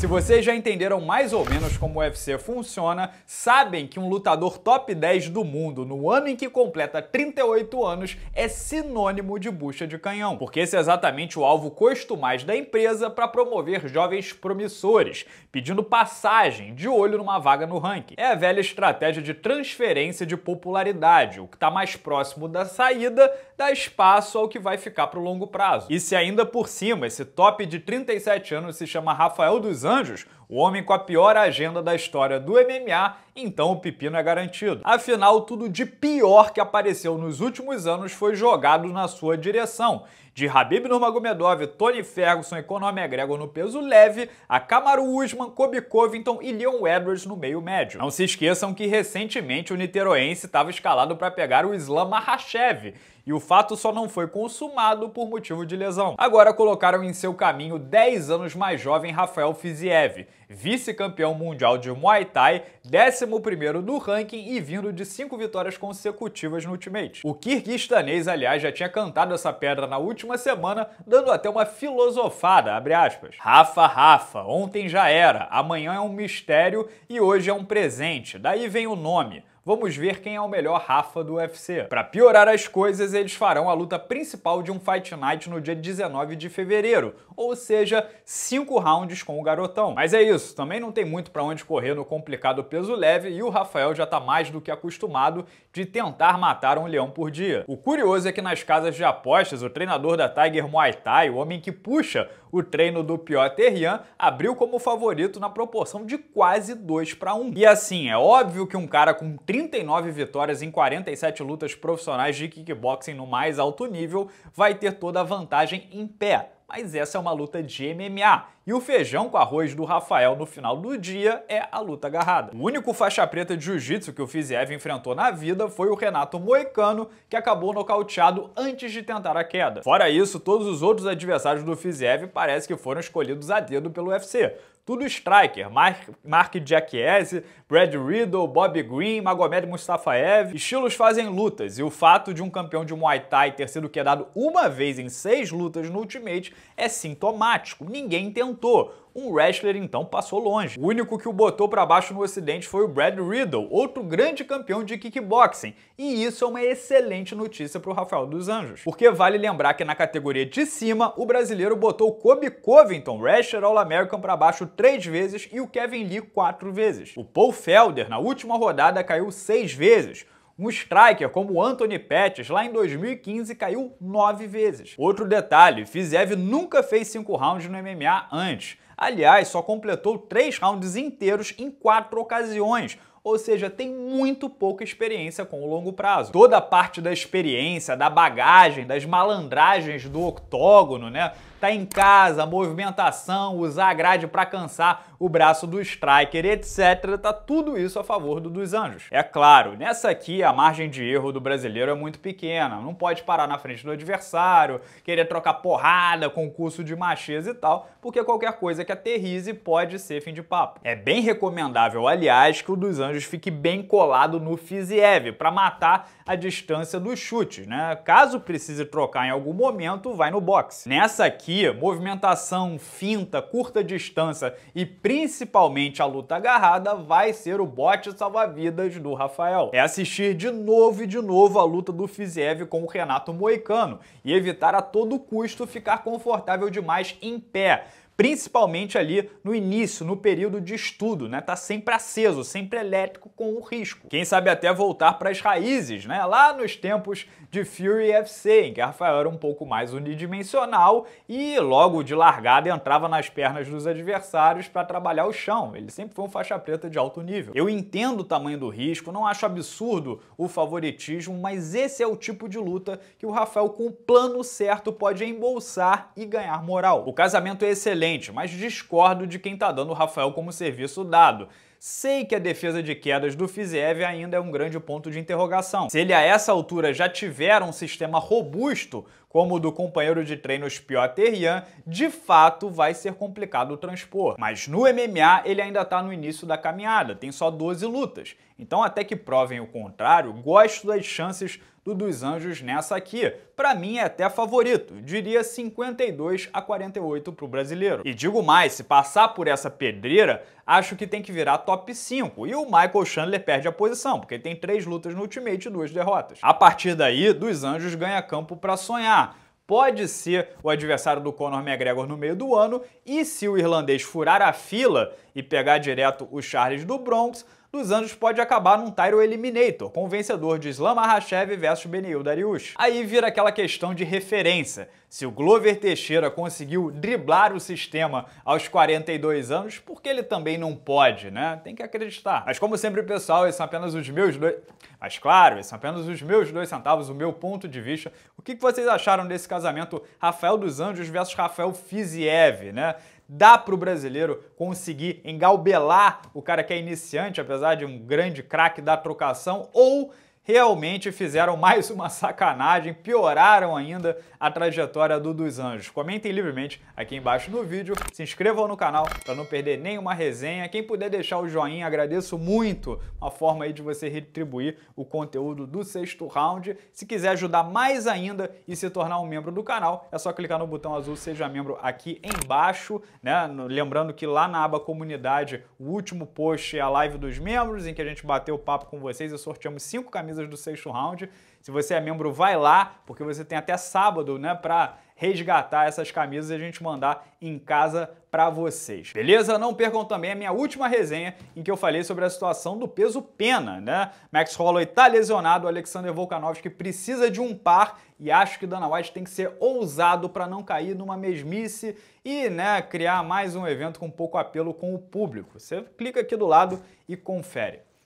Se vocês já entenderam mais ou menos como o UFC funciona, sabem que um lutador top 10 do mundo no ano em que completa 38 anos é sinônimo de bucha de canhão, porque esse é exatamente o alvo costumais da empresa para promover jovens promissores, pedindo passagem de olho numa vaga no ranking. É a velha estratégia de transferência de popularidade, o que está mais próximo da saída dá espaço ao que vai ficar para o longo prazo. E se ainda por cima esse top de 37 anos se chama Rafael dos Anjos, arcanjos, o homem com a pior agenda da história do MMA, então o pepino é garantido. Afinal, tudo de pior que apareceu nos últimos anos foi jogado na sua direção. De Habib Nurmagomedov, Tony Ferguson e Conor McGregor no peso leve, a Kamaru Usman, Kobe Covington e Leon Edwards no meio médio. Não se esqueçam que recentemente o niteroense estava escalado para pegar o Islam Mahashev, e o fato só não foi consumado por motivo de lesão. Agora colocaram em seu caminho 10 anos mais jovem Rafael Fiziev, vice-campeão mundial de Muay Thai, 11º no ranking e vindo de cinco vitórias consecutivas no Ultimate. O kirguistanês, aliás, já tinha cantado essa pedra na última semana, dando até uma filosofada, abre aspas. Rafa, Rafa, ontem já era, amanhã é um mistério e hoje é um presente, daí vem o nome. Vamos ver quem é o melhor Rafa do UFC. Para piorar as coisas, eles farão a luta principal de um Fight Night no dia 19 de fevereiro, ou seja, cinco rounds com o garotão. Mas é isso, também não tem muito para onde correr no complicado peso leve e o Rafael já tá mais do que acostumado de tentar matar um leão por dia. O curioso é que nas casas de apostas, o treinador da Tiger Muay Thai, o homem que puxa o treino do Piotr Jan abriu como favorito na proporção de quase 2 para 1. E assim, é óbvio que um cara com 39 vitórias em 47 lutas profissionais de kickboxing no mais alto nível vai ter toda a vantagem em pé mas essa é uma luta de MMA. E o feijão com arroz do Rafael no final do dia é a luta agarrada. O único faixa preta de jiu-jitsu que o Fiziev enfrentou na vida foi o Renato Moicano, que acabou nocauteado antes de tentar a queda. Fora isso, todos os outros adversários do Fiziev parece que foram escolhidos a dedo pelo UFC. Tudo striker, Mark, Mark Jackiese, Brad Riddle, Bob Green, Magomed Mustafaev. Estilos fazem lutas, e o fato de um campeão de Muay Thai ter sido quedado uma vez em seis lutas no Ultimate é sintomático. Ninguém tentou um wrestler então passou longe. O único que o botou para baixo no ocidente foi o Brad Riddle, outro grande campeão de kickboxing, e isso é uma excelente notícia para o Rafael dos Anjos. Porque vale lembrar que na categoria de cima, o brasileiro botou Kobe Covington, wrestler All-American, para baixo três vezes e o Kevin Lee quatro vezes. O Paul Felder, na última rodada, caiu seis vezes, um striker como Anthony Pettis lá em 2015 caiu nove vezes. Outro detalhe, Fiziev nunca fez cinco rounds no MMA antes. Aliás, só completou três rounds inteiros em quatro ocasiões, ou seja, tem muito pouca experiência com o longo prazo. Toda a parte da experiência, da bagagem, das malandragens do octógono, né? tá em casa, movimentação, usar a grade para cansar o braço do striker, etc. Tá tudo isso a favor do dos Anjos. É claro, nessa aqui a margem de erro do brasileiro é muito pequena, não pode parar na frente do adversário, querer trocar porrada, concurso de machês e tal, porque qualquer coisa que aterrize pode ser fim de papo. É bem recomendável, aliás, que o dos Anjos fique bem colado no Fiziev para matar a distância dos chutes, né? Caso precise trocar em algum momento, vai no boxe. Nessa aqui movimentação, finta, curta distância e principalmente a luta agarrada vai ser o bote salva-vidas do Rafael. É assistir de novo e de novo a luta do Fiziev com o Renato Moicano e evitar a todo custo ficar confortável demais em pé, principalmente ali no início, no período de estudo, né? Tá sempre aceso, sempre elétrico com o risco. Quem sabe até voltar para as raízes, né? Lá nos tempos de Fury FC, em que Rafael era um pouco mais unidimensional e logo de largada entrava nas pernas dos adversários para trabalhar o chão. Ele sempre foi um faixa preta de alto nível. Eu entendo o tamanho do risco, não acho absurdo o favoritismo, mas esse é o tipo de luta que o Rafael com o plano certo pode embolsar e ganhar moral. O casamento é excelente mas discordo de quem está dando o Rafael como serviço dado. Sei que a defesa de quedas do Fiziev ainda é um grande ponto de interrogação. Se ele a essa altura já tiver um sistema robusto, como o do companheiro de treinos Piotr Jan, de fato vai ser complicado transpor. Mas no MMA ele ainda está no início da caminhada, tem só 12 lutas. Então até que provem o contrário, gosto das chances do dos Anjos nessa aqui. Para mim é até favorito, diria 52 a 48 para o brasileiro. E digo mais, se passar por essa pedreira, acho que tem que virar top 5. E o Michael Chandler perde a posição, porque ele tem três lutas no Ultimate e duas derrotas. A partir daí, dos Anjos ganha campo para sonhar pode ser o adversário do Conor McGregor no meio do ano, e se o irlandês furar a fila e pegar direto o Charles do Bronx, dos anjos pode acabar num Tyro Eliminator, com o vencedor de Islam Mahashev vs Benil Dariush. Aí vira aquela questão de referência. Se o Glover Teixeira conseguiu driblar o sistema aos 42 anos, por que ele também não pode, né? Tem que acreditar. Mas como sempre, pessoal, esses são apenas os meus dois... Mas claro, esses são apenas os meus dois centavos, o meu ponto de vista. O que vocês acharam desse casamento Rafael dos Anjos versus Rafael Fiziev, né? Dá para o brasileiro conseguir engalbelar o cara que é iniciante, apesar de um grande craque da trocação, ou realmente fizeram mais uma sacanagem, pioraram ainda a trajetória do Dos Anjos. Comentem livremente aqui embaixo no vídeo, se inscrevam no canal para não perder nenhuma resenha. Quem puder deixar o joinha, agradeço muito. Uma forma aí de você retribuir o conteúdo do sexto round. Se quiser ajudar mais ainda e se tornar um membro do canal, é só clicar no botão azul Seja Membro aqui embaixo, né? Lembrando que lá na aba comunidade, o último post é a live dos membros, em que a gente bateu o papo com vocês e sorteamos cinco camisas do sexto round. Se você é membro, vai lá, porque você tem até sábado, né, para resgatar essas camisas e a gente mandar em casa para vocês. Beleza? Não percam também a minha última resenha em que eu falei sobre a situação do peso pena, né? Max Holloway tá lesionado, Alexander Volkanovski precisa de um par e acho que Dana White tem que ser ousado para não cair numa mesmice e, né, criar mais um evento com pouco apelo com o público. Você clica aqui do lado e confere.